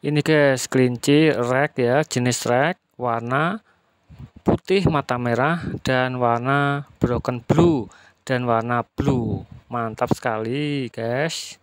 ini guys kelinci rek ya jenis rek warna putih mata merah dan warna broken blue dan warna blue mantap sekali guys